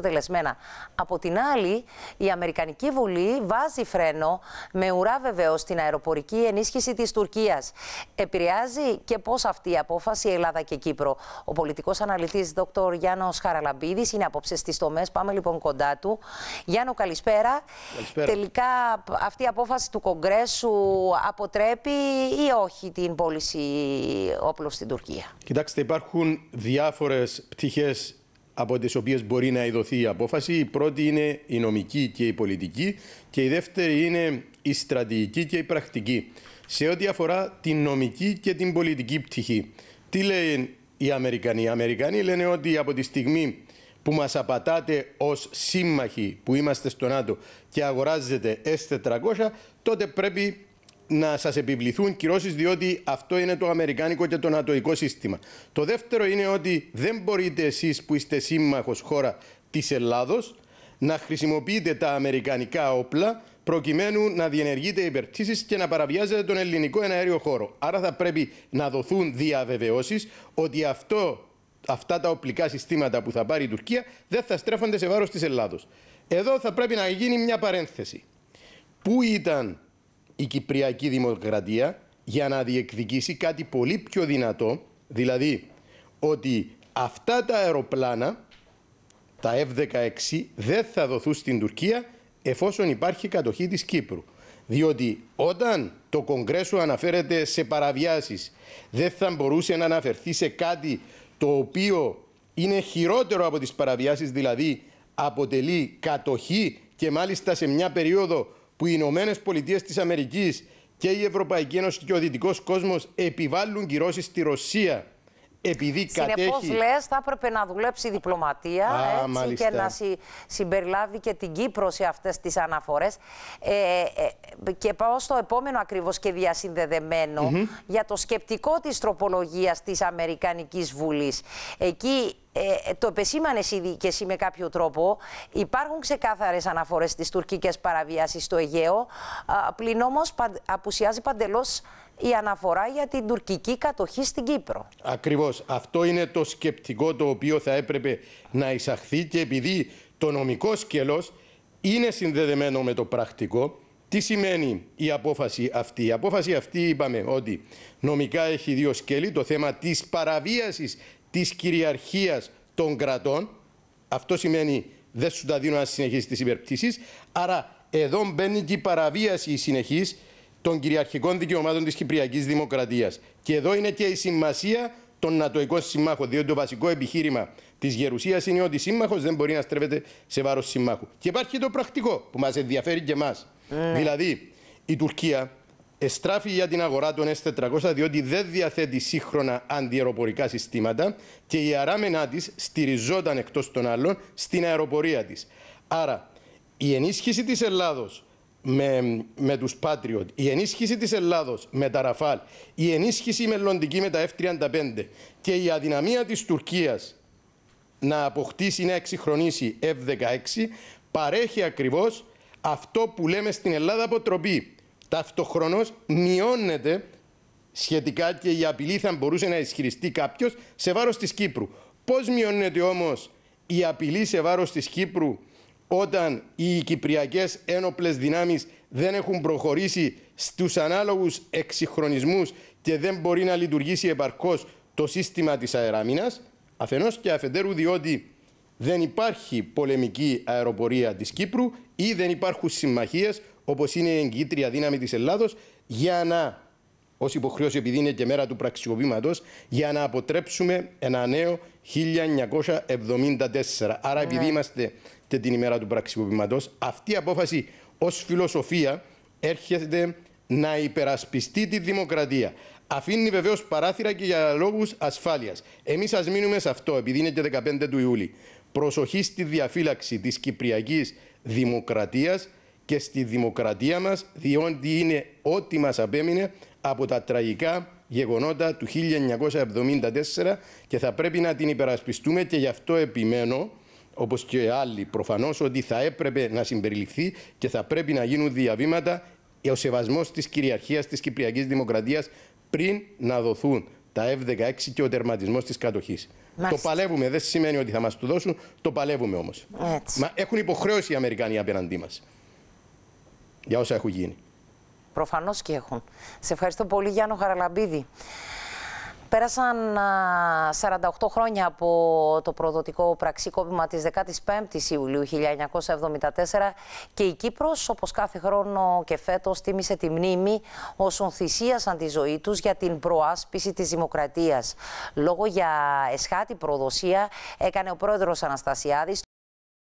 τελεσμένα. Από την άλλη, η Αμερικανική Βουλή βάζει φρένο με ουρά βεβαίως στην αεροπορική ενίσχυση της Τουρκίας. Επηρεάζει και πώς αυτή η απόφαση Ελλάδα και Κύπρο. Ο πολιτικός αναλυτής Δ. Γιάννος Χαραλαμπίδης είναι απόψες στις τομές. Πάμε λοιπόν κοντά του. Γιάννο, καλησπέρα. Τελικά αυτή η απόφαση του Κογκρέσου αποτρέπει ή όχι την πώληση όπλων στην Τουρκία. Κοιτάξτε, υπάρχουν διάφορες πτυχές από τις οποίες μπορεί να ειδωθεί η απόφαση. Η πρώτη είναι η νομική και η πολιτική και η δεύτερη είναι η στρατηγική και η πρακτική. Σε ό,τι αφορά την νομική και την πολιτική πτυχή. Τι λένε οι Αμερικανοί. Οι Αμερικανοί λένε ότι από τη στιγμή που μας απατάτε ως σύμμαχοι που είμαστε στο ΝΑΤΟ και αγοράζετε S-400, τότε πρέπει να σας επιβληθούν κυρώσεις, διότι αυτό είναι το αμερικάνικο και το νατοϊκό σύστημα. Το δεύτερο είναι ότι δεν μπορείτε εσείς που είστε σύμμαχος χώρα της Ελλάδος να χρησιμοποιείτε τα αμερικανικά όπλα προκειμένου να διενεργείτε υπερτήσεις και να παραβιάζετε τον ελληνικό εναέριο χώρο. Άρα θα πρέπει να δοθούν διαβεβαιώσεις ότι αυτό, αυτά τα οπλικά συστήματα που θα πάρει η Τουρκία δεν θα στρέφονται σε βάρος της Ελλάδος. Εδώ θα πρέπει να γίνει μια παρένθεση. Πού ήταν η Κυπριακή Δημοκρατία για να διεκδικήσει κάτι πολύ πιο δυνατό, δηλαδή ότι αυτά τα αεροπλάνα, τα F-16, δεν θα δοθούν στην Τουρκία εφόσον υπάρχει κατοχή της Κύπρου. Διότι όταν το Κογκρέσο αναφέρεται σε παραβιάσεις, δεν θα μπορούσε να αναφερθεί σε κάτι το οποίο είναι χειρότερο από τις παραβιάσεις, δηλαδή αποτελεί κατοχή και μάλιστα σε μια περίοδο που οι Ηνωμένες Πολιτείες της Αμερικής και η Ευρωπαϊκή Ένωση και ο δυτικός κόσμος επιβάλλουν κυρώσεις στη Ρωσία επειδή κατέχει... Συνεπώς λες, θα έπρεπε να δουλέψει η διπλωματία και να συμπεριλάβει και την Κύπρο σε αυτές τις αναφορές. Ε, ε και πάω στο επόμενο ακριβώς και διασυνδεδεμένο για το σκεπτικό της τροπολογίας της Αμερικανικής Βουλής. Εκεί ε, το επεσήμανες ήδη και εσύ με κάποιο τρόπο. Υπάρχουν ξεκάθαρες αναφορές στις τουρκικές παραβιάσεις στο Αιγαίο. πλην όμως απουσιάζει παντελώς η αναφορά για την τουρκική κατοχή στην Κύπρο. Ακριβώς. Αυτό είναι το σκεπτικό το οποίο θα έπρεπε να εισαχθεί και επειδή το νομικό σκέλος είναι συνδεδεμένο με το πρακτικό, τι σημαίνει η απόφαση αυτή. Η απόφαση αυτή είπαμε ότι νομικά έχει δύο σκέλη, το θέμα της παραβίασης της κυριαρχίας των κρατών. Αυτό σημαίνει δεν σου τα δίνω να συνεχίσεις τις υπερπτήσεις. Άρα εδώ μπαίνει και η παραβίαση συνεχής των κυριαρχικών δικαιωμάτων της Κυπριακής Δημοκρατίας. Και εδώ είναι και η σημασία των Νατοικών Συμμάχων, διότι το βασικό επιχείρημα της γερουσίας είναι ότι σύμμαχος δεν μπορεί να στρέφεται σε βάρος συμμάχου. Και υπάρχει το πρακτικό που μας ενδιαφέρει και εμάς. Ε. Δηλαδή, η Τουρκία εστράφει για την αγορά των S400 διότι δεν διαθέτει σύγχρονα αντιεροπορικά συστήματα και η αράμενά της στηριζόταν εκτός των άλλων στην αεροπορία της. Άρα, η ενίσχυση της Ελλάδος με, με τους Patriot, η ενίσχυση της Ελλάδος με τα Ραφάλ, η ενίσχυση μελλοντική με τα F-35 και η αδυναμία της Τουρκίας να αποκτήσει, να εξυγχρονίσει F-16 παρέχει ακριβώς αυτό που λέμε στην Ελλάδα αποτροπή. Ταυτοχρονώς μειώνεται σχετικά και η απειλή θα μπορούσε να ισχυριστεί κάποιος σε βάρος της Κύπρου. Πώς μειώνεται όμως η απειλή σε βάρος της Κύπρου όταν οι κυπριακές ένοπλες δυνάμεις δεν έχουν προχωρήσει στους ανάλογους εξυγχρονισμούς και δεν μπορεί να λειτουργήσει επαρκώς το σύστημα της αεράμινας, αφενός και αφεντέρου διότι δεν υπάρχει πολεμική αεροπορία της Κύπρου ή δεν υπάρχουν συμμαχίες όπως είναι η εγκύτρια δύναμη της Ελλάδος για να, ως υποχρέωση επειδή είναι και μέρα του πραξικοπήματος, για να αποτρέψουμε ένα νέο 1974. Άρα επειδή ναι. είμαστε και την ημέρα του πραξικοπήματος. Αυτή η απόφαση ως φιλοσοφία έρχεται να υπερασπιστεί τη δημοκρατία. Αφήνει βεβαίως παράθυρα και για λόγους ασφάλειας. Εμείς ας μείνουμε σε αυτό, επειδή είναι και 15 του Ιούλη. Προσοχή στη διαφύλαξη της κυπριακής δημοκρατίας και στη δημοκρατία μας, διότι είναι ό,τι μας απέμεινε από τα τραγικά γεγονότα του 1974 και θα πρέπει να την υπερασπιστούμε και γι' αυτό επιμένω όπως και άλλοι, προφανώς ότι θα έπρεπε να συμπεριληφθεί και θα πρέπει να γίνουν διαβήματα για ο σεβασμός της κυριαρχίας της Κυπριακής Δημοκρατίας πριν να δοθούν τα F-16 και ο τερματισμός της κατοχής. Μάλιστα. Το παλεύουμε, δεν σημαίνει ότι θα μας το δώσουν, το παλεύουμε όμως. Έτσι. Μα έχουν υποχρέωση οι Αμερικανοί απέναντί μας για όσα έχουν γίνει. Προφανώς και έχουν. Σε ευχαριστώ πολύ Γιάννο Χαραλαμπίδη. Πέρασαν 48 χρόνια από το προδοτικό πραξικόπημα της 15ης Ιουλίου 1974 και η Κύπρος, όπως κάθε χρόνο και φέτος, τίμησε τη μνήμη όσων θυσίασαν τη ζωή τους για την προάσπιση της δημοκρατίας. Λόγω για εσχάτη προδοσία έκανε ο πρόεδρος Αναστασιάδης